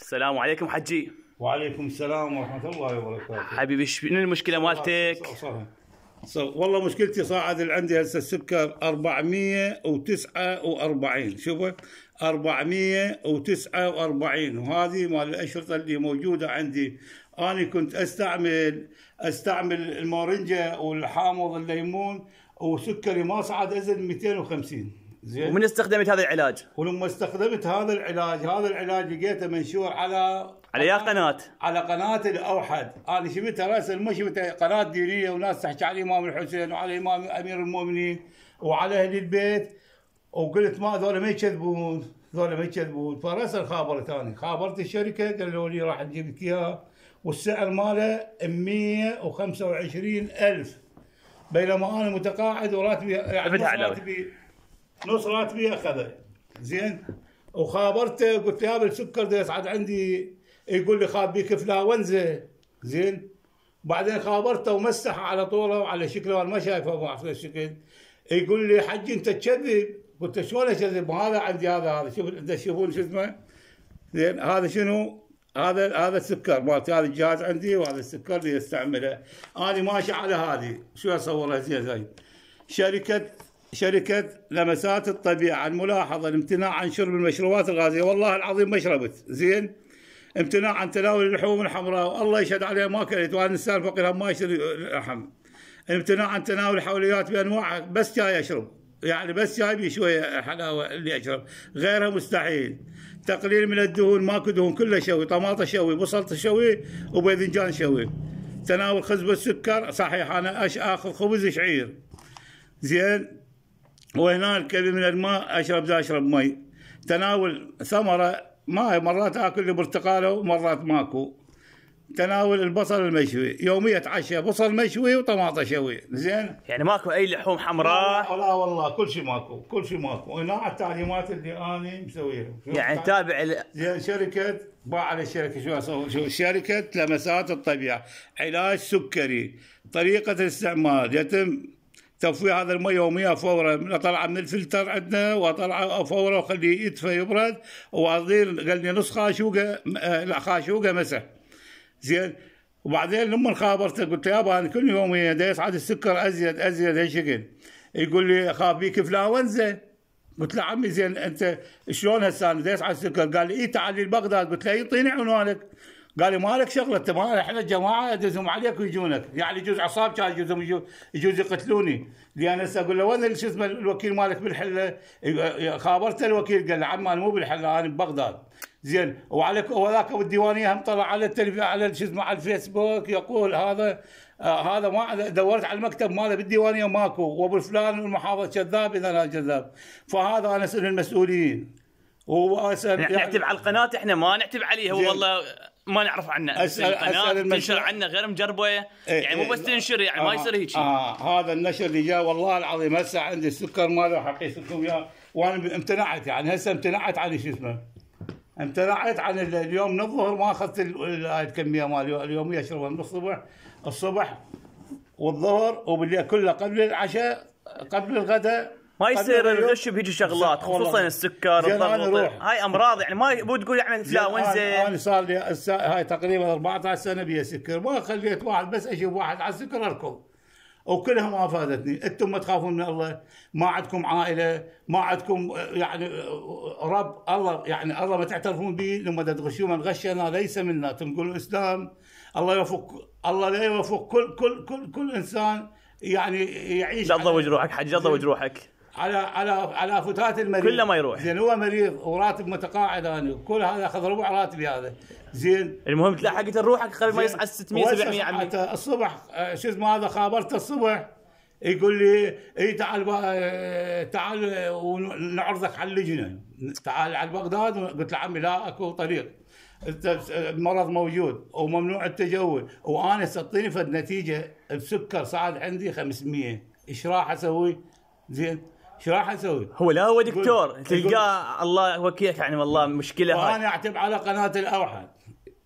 السلام عليكم حجي وعليكم السلام ورحمه الله وبركاته حبيبي شنو المشكله مالتك؟ صح صح والله مشكلتي صاعد عندي هسه السكر 449 شوفوا 449 وهذه مال الاشرطه اللي موجوده عندي انا كنت استعمل استعمل المورنجه والحامض الليمون وسكري ما صعد ازيد 250 زين ومن استخدمت هذا العلاج؟ ولما استخدمت هذا العلاج هذا العلاج لقيته منشور على على يا قناه على قناه الاوحد انا شفتها راسا ما شفتها قناه دينيه وناس تحكي على الامام الحسين وعلى الامام امير المؤمنين وعلى اهل البيت وقلت ما ذولا ما يكذبون ذولا ما يكذبون فراسا خابرت انا خابرت الشركه قالوا لي راح نجيب لك اياها والسعر ماله 125 الف بينما انا متقاعد وراتبي يعني راتبي نص راتبي اخذه زين وخابرته قلت له هذا السكر ده يصعد عندي يقول لي خاب بيك فلاونزه زين بعدين خابرته ومسح على طوله وعلى شكله ما شايفه ابو عفان الشكل يقول لي حجي انت تكذب قلت شلون اكذب هذا عندي هذا هذا شوف انت تشوفون شو اسمه زين هذا شنو هذا هذا السكر مالتي هذا الجهاز عندي وهذا السكر اللي استعمله انا ماشي على هذه شو اصورها زين زين شركه شركة لمسات الطبيعة الملاحظة الامتناع عن شرب المشروبات الغازية والله العظيم ما شربت زين امتناع عن تناول اللحوم الحمراء والله يشهد عليها ما كلت وانا السالفة فقير ما اشتري لحم امتناع عن تناول الحوليات بانواعها بس جاي اشرب يعني بس جاي بي شويه حلاوه اللي اشرب غيرها مستحيل تقليل من الدهون ماكو دهون كله شوي طماطة شوي بصل شوي وباذنجان شوي تناول خبز السكر صحيح انا اش اخذ خبز شعير زين وهنا الكبي من الماء اشرب ذا اشرب مي تناول ثمره ما مرات اكل برتقاله ومرات ماكو تناول البصل المشوي يوميا اتعشى بصل مشوي وطماطه شوي زين يعني ماكو اي لحوم حمراء لا والله كل شيء ماكو كل شيء ماكو هنا التعليمات اللي انا مسويها يعني تابع ال... زين شركه باع على الشركه شو اسوي شو شركه لمسات الطبيعه علاج سكري طريقه الاستعمال يتم تفوي هذا المي يوميا فورا طلع من الفلتر عندنا وطلع فورا وخليه يدفى يبرد واضير قال لي نص خاشوقه آه، لا خاشوقه مسح زين وبعدين لما خابرته قلت يابا انا كل يوم دا يصعد السكر ازيد ازيد هالشكل يقول لي اخاف بيك انفلونزا قلت له عمي زين انت شلون هسه انا دا يصعد السكر قال لي اي تعال لي بغداد قلت له يعطيني عنوانك قال لي مالك شغله تمام احنا جماعه ادزهم عليك ويجونك يعني يجوز عصاب كان يجوز يجوز يقتلوني لان يعني هسه اقول له وين شو اسمه الوكيل مالك بالحله خابرته الوكيل قال له عم انا مو بالحله انا ببغداد زين وعليك وذاك بالديوانيه هم طلع على على شو اسمه على الفيسبوك يقول هذا آه هذا ما دورت على المكتب ماله بالديوانيه ماكو وابو فلان المحافظ كذاب اذا لا كذاب فهذا انا اسال المسؤولين واسال نحن يعني نعتب على القناه احنا ما نعتب عليه هو والله ما نعرف عنه اسال قناه أسأل تنشر عنه غير مجربه إيه يعني مو بس إيه. تنشر يعني آه ما يصير هيك آه هذا النشر اللي جاء والله العظيم هسه عندي السكر ماله حقي سكر وياه وانا امتنعت يعني هسه امتنعت عن شو اسمه امتنعت عن اليوم من الظهر ما اخذت هاي الكميه مال اليوميه اشربها من الصبح الصبح والظهر وبالليل كله قبل العشاء قبل الغداء ما يصير الغش بهيجي شغلات خصوصا السكر الضغط هاي امراض يعني ما مو تقول اعمل انفلونزا انا صار لي هاي تقريبا 14 سنه بيا سكر ما خليت واحد بس اجيب واحد على السكر اركض وكلها ما فادتني انتم ما تخافون من الله ما عندكم عائله ما عندكم آه، يعني آه، رب الله يعني الله ما تعترفون به لما تغشون من غشنا ليس منا تقول الاسلام الله يوفق الله لا يوفق كل كل كل كل انسان يعني يعيش لا تضوج روحك حج لا تضوج روحك على على على فتات المريض كله ما يروح زين هو مريض وراتب متقاعد انا كل هذا اخذ ربع راتبي هذا زين المهم تلاحق روحك قبل ما يصعد 600 700 عمي الصبح آه، شو اسمه هذا خابرته الصبح يقول لي اي تعال آه، تعال ونعرضك على اللجنه تعال على بغداد قلت له عمي لا اكو طريق المرض آه، موجود وممنوع التجول وانا سطيني فد نتيجه السكر صعد عندي 500 ايش راح اسوي؟ زين شو راح اسوي؟ هو لا هو دكتور تلقاه الله وكيل يعني والله مشكله هاي وانا اعتب على قناه الاوحد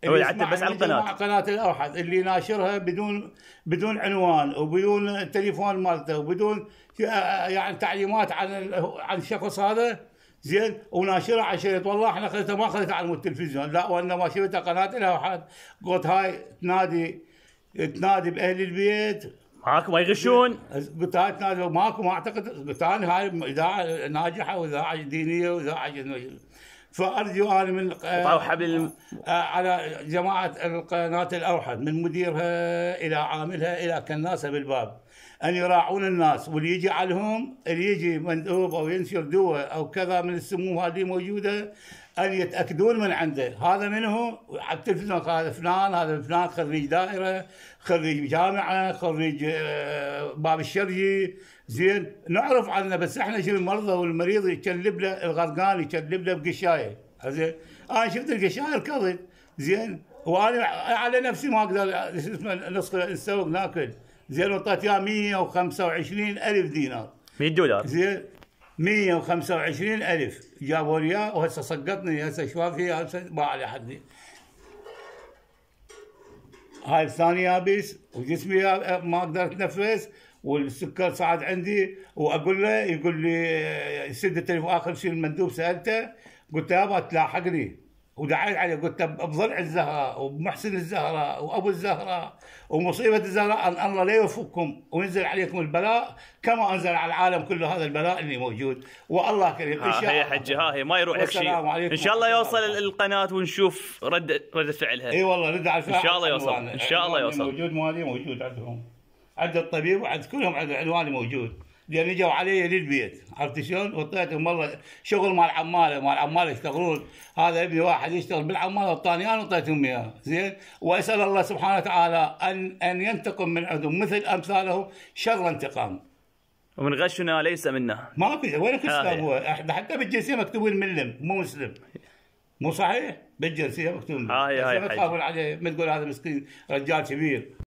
هو يعتب بس على القناه قناه الاوحد اللي ناشرها بدون بدون عنوان وبدون تليفون مالته وبدون يعني تعليمات عن عن الشخص هذا زين وناشرها على شريط والله احنا خذتها ما خذتها على التلفزيون لا وانما شفتها قناه الاوحد قلت هاي تنادي تنادي باهل البيت معاكم ما يغشون قطاعتنا ماكو ما اعتقد انا هاي اذاعه ناجحه واذاعه دينيه واذاعه فارجو انا من حبل آه، على جماعه القناه الاوحد من مديرها الى عاملها الى كناسه بالباب ان يراعون الناس واللي يجي عليهم اللي يجي مندوب او ينشر دواء او كذا من السموم هذه موجوده ان يتاكدون من عنده هذا منه على التلفزيون هذا فلان هذا فلان خريج دائره خريج جامعه خريج آه، باب الشرجي زين نعرف عنه بس احنا شنو المرضى والمريض يكلب له الغرقان يكلب له بقشايه زين انا شفت القشايه الكضب زين وانا على نفسي ما اقدر شو اسمه نسوق ناكل زين وطيت اياه 125 الف دينار 100 دولار زين 125 ألف جابوا لي إياه وهسه سقطني هسه شوافي هسه ما على حد هاي الثانيه يابس وجسمي ما اقدر اتنفس والسكر صعد عندي واقول له يقول لي سد التليفون اخر شيء المندوب سالته قلت له يابا تلاحقني ودعيت عليه قلت بظل الزهراء وبمحسن الزهراء وابو الزهراء ومصيبه الزهراء ان الله لا يوفقكم وينزل عليكم البلاء كما انزل على العالم كله هذا البلاء اللي موجود والله كريم ان آه، شاء الله هي حجي ها هي ما يروح شيء ان شاء الله يوصل الله. القناه ونشوف رد رد فعلها اي والله رد على ان شاء الله يوصل ان شاء الله يوصل موجود مالي موجود عندهم عند الطبيب وعند كلهم عند العنواني موجود لان اجوا علي للبيت عرفت شلون؟ وطيتهم والله شغل مال عماله مال عماله يشتغلون هذا ابني واحد يشتغل بالعماله وطاني انا وطيتهم اياه زين واسال الله سبحانه وتعالى ان ان ينتقم من عندهم مثل امثالهم شر انتقام. ومن غشنا ليس منا ما في وين كتاب هو حتى بالجنسيه مكتوبين ملم مو مسلم مو صحيح بالجنسيه مكتوبين هاي هاي يا ما تقول هذا مسكين رجال كبير